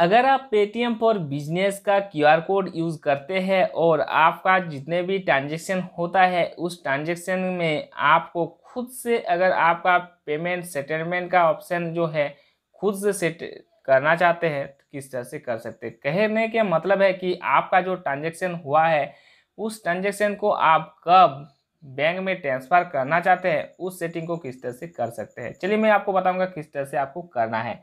अगर आप Paytm for business का क्यूआर कोड यूज़ करते हैं और आपका जितने भी ट्रांजेक्शन होता है उस ट्रांजेक्शन में आपको खुद से अगर आपका पेमेंट सेटलमेंट का ऑप्शन जो है खुद से सेट करना चाहते हैं तो किस तरह से कर सकते हैं कहने के मतलब है कि आपका जो ट्रांजेक्शन हुआ है उस ट्रांजेक्शन को आप कब बैंक में ट्रांसफ़र करना चाहते हैं उस सेटिंग को किस तरह से कर सकते हैं चलिए मैं आपको बताऊंगा किस तरह से आपको करना है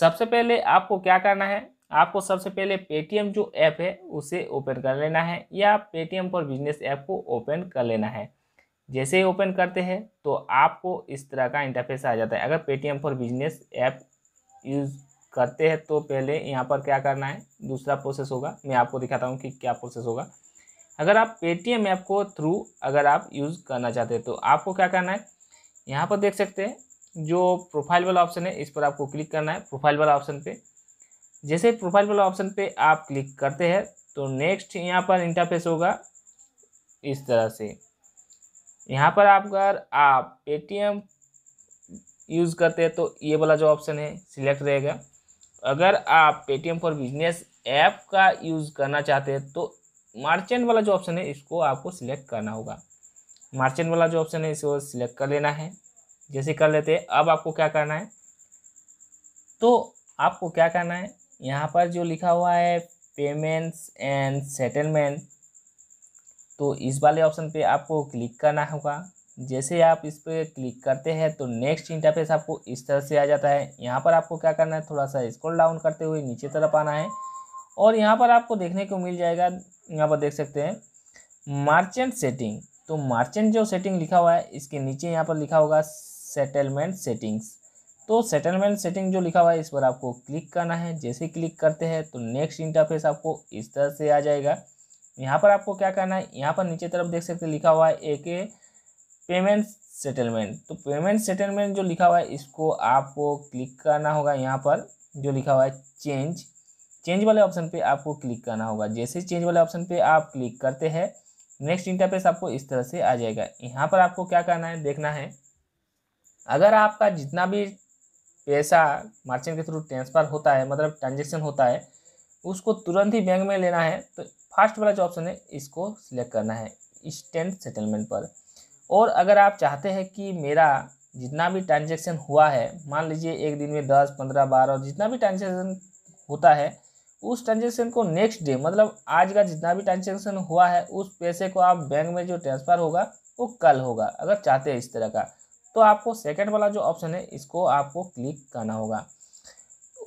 सबसे पहले आपको क्या करना है आपको सबसे पहले पेटीएम जो ऐप है उसे ओपन कर लेना है या पेटीएम पर बिजनेस ऐप को ओपन कर लेना है जैसे ही ओपन करते हैं तो आपको इस तरह का इंटरफेस आ जाता है अगर Paytm for business app use करते हैं तो पहले यहाँ पर क्या करना है दूसरा प्रोसेस होगा मैं आपको दिखाता हूँ कि क्या प्रोसेस होगा अगर आप पेटीएम ऐप को थ्रू अगर आप यूज़ करना चाहते हैं तो आपको क्या करना है यहाँ पर देख सकते हैं जो प्रोफाइल वाला ऑप्शन है इस पर आपको क्लिक करना है प्रोफाइल वाला ऑप्शन पे जैसे प्रोफाइल वाला ऑप्शन पे आप क्लिक करते हैं तो नेक्स्ट यहाँ पर इंटरफेस होगा इस तरह से यहाँ पर आप अगर आप पेटीएम यूज़ करते हैं तो ये वाला जो ऑप्शन है सिलेक्ट रहेगा अगर आप पेटीएम फॉर बिजनेस ऐप का यूज़ करना चाहते हैं तो मार्चेंट वाला जो ऑप्शन है इसको आपको सिलेक्ट करना होगा मार्चेंट वाला जो ऑप्शन है इसको सिलेक्ट कर लेना है जैसे कर लेते हैं अब आपको क्या करना है तो आपको क्या करना है यहाँ पर जो लिखा हुआ है पेमेंट्स एंड सेटलमेंट तो इस वाले ऑप्शन पे आपको क्लिक करना होगा जैसे आप इस पर क्लिक करते हैं तो नेक्स्ट इंटरफेस आपको इस तरह से आ जाता है यहाँ पर आपको क्या करना है थोड़ा सा स्क्रॉल डाउन करते हुए नीचे तरफ आना है और यहाँ पर आपको देखने को मिल जाएगा यहाँ पर देख सकते हैं मार्चेंट सेटिंग तो मार्चेंट जो सेटिंग लिखा हुआ है इसके नीचे यहाँ पर लिखा होगा सेटलमेंट सेटिंग्स तो सेटलमेंट सेटिंग जो लिखा हुआ है इस पर आपको क्लिक करना है जैसे क्लिक करते हैं तो नेक्स्ट इंटरफेस आपको इस तरह से आ जाएगा यहाँ पर आपको क्या करना है यहाँ पर नीचे तरफ देख सकते लिखा हुआ है एक पेमेंट सेटलमेंट तो पेमेंट सेटलमेंट जो लिखा हुआ है इसको आपको क्लिक करना होगा यहाँ पर जो लिखा हुआ है चेंज चेंज वाले ऑप्शन पे आपको क्लिक करना होगा जैसे चेंज वाले ऑप्शन पे आप क्लिक करते हैं नेक्स्ट इंटरफेस आपको इस तरह से आ जाएगा यहाँ पर आपको क्या करना है देखना है अगर आपका जितना भी पैसा मार्चेंट के थ्रू ट्रांसफ़र होता है मतलब ट्रांजेक्शन होता है उसको तुरंत ही बैंक में लेना है तो फास्ट वाला जो ऑप्शन है इसको सिलेक्ट करना है इंस्टेंट सेटलमेंट पर और अगर आप चाहते हैं कि मेरा जितना भी ट्रांजेक्शन हुआ है मान लीजिए एक दिन में दस पंद्रह बारह जितना भी ट्रांजेक्शन होता है उस ट्रांजेक्शन को नेक्स्ट डे मतलब आज का जितना भी ट्रांजेक्शन हुआ है उस पैसे को आप बैंक में जो ट्रांसफ़र होगा वो कल होगा अगर चाहते हैं इस तरह का तो आपको सेकेंड वाला जो ऑप्शन है इसको आपको क्लिक करना होगा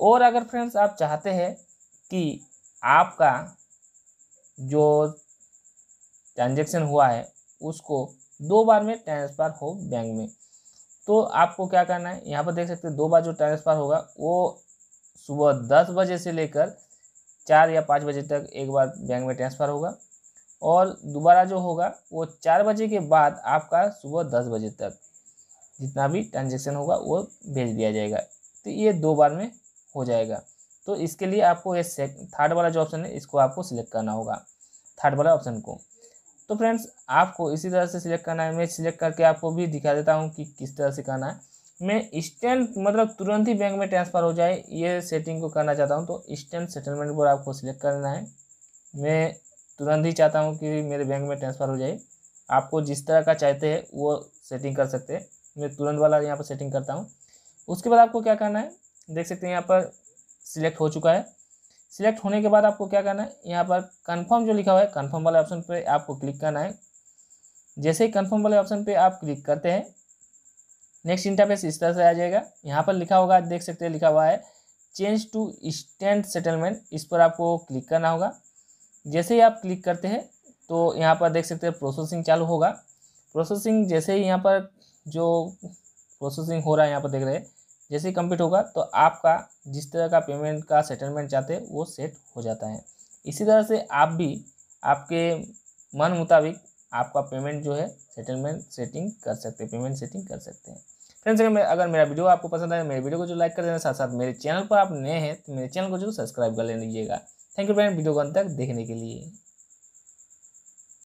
और अगर फ्रेंड्स आप चाहते हैं कि आपका जो ट्रांजेक्शन हुआ है उसको दो बार में ट्रांसफ़र हो बैंक में तो आपको क्या करना है यहाँ पर देख सकते हैं दो बार जो ट्रांसफ़र होगा वो सुबह दस बजे से लेकर चार या पाँच बजे तक एक बार बैंक में ट्रांसफ़र होगा और दोबारा जो होगा वो चार बजे के बाद आपका सुबह दस बजे तक जितना भी ट्रांजेक्शन होगा वो भेज दिया जाएगा तो ये दो बार में हो जाएगा तो इसके लिए आपको ये थर्ड वाला जो ऑप्शन है इसको आपको सिलेक्ट करना होगा थर्ड वाला ऑप्शन को तो फ्रेंड्स आपको इसी तरह से सिलेक्ट करना है मैं सिलेक्ट करके आपको भी दिखा देता हूँ कि किस तरह से करना है में इंस्टेंट मतलब तुरंत ही बैंक में ट्रांसफ़र हो जाए ये सेटिंग को करना चाहता हूँ तो इंस्टेंट सेटलमेंट बोर्ड आपको सिलेक्ट करना है मैं तुरंत ही चाहता हूँ कि मेरे बैंक में ट्रांसफ़र हो जाए आपको जिस तरह का चाहते हैं वो सेटिंग कर सकते हैं मैं तुरंत वाला यहाँ पर सेटिंग करता हूँ उसके बाद आपको क्या करना है देख सकते हैं यहाँ पर सिलेक्ट हो चुका है सिलेक्ट होने के बाद आपको क्या करना है यहाँ पर कंफर्म जो लिखा हुआ है कंफर्म वाले ऑप्शन पे आपको क्लिक करना है जैसे ही कंफर्म वाले ऑप्शन पे आप क्लिक करते हैं नेक्स्ट इंटरफेस इस तरह से आ जाएगा यहाँ पर लिखा होगा देख सकते हैं लिखा हुआ है चेंज टू इंस्टेंट सेटलमेंट इस पर आपको क्लिक करना होगा जैसे ही आप क्लिक करते हैं तो यहाँ पर देख सकते हैं प्रोसेसिंग चालू होगा प्रोसेसिंग जैसे ही यहाँ पर जो प्रोसेसिंग हो रहा है यहाँ पर देख रहे हैं जैसे ही कंप्लीट होगा तो आपका जिस तरह का पेमेंट का सेटलमेंट चाहते हैं वो सेट हो जाता है इसी तरह से आप भी आपके मन मुताबिक आपका पेमेंट जो है सेटलमेंट सेटिंग कर सकते हैं पेमेंट सेटिंग कर सकते हैं फ्रेंड्स अगर अगर मेरा वीडियो आपको पसंद आए मेरे वीडियो को जो लाइक कर देना साथ साथ मेरे चैनल पर आप नए हैं तो मेरे चैनल को जो सब्सक्राइब कर लीजिएगा थैंक यू फ्रेंड वीडियो को अंत तक देखने के लिए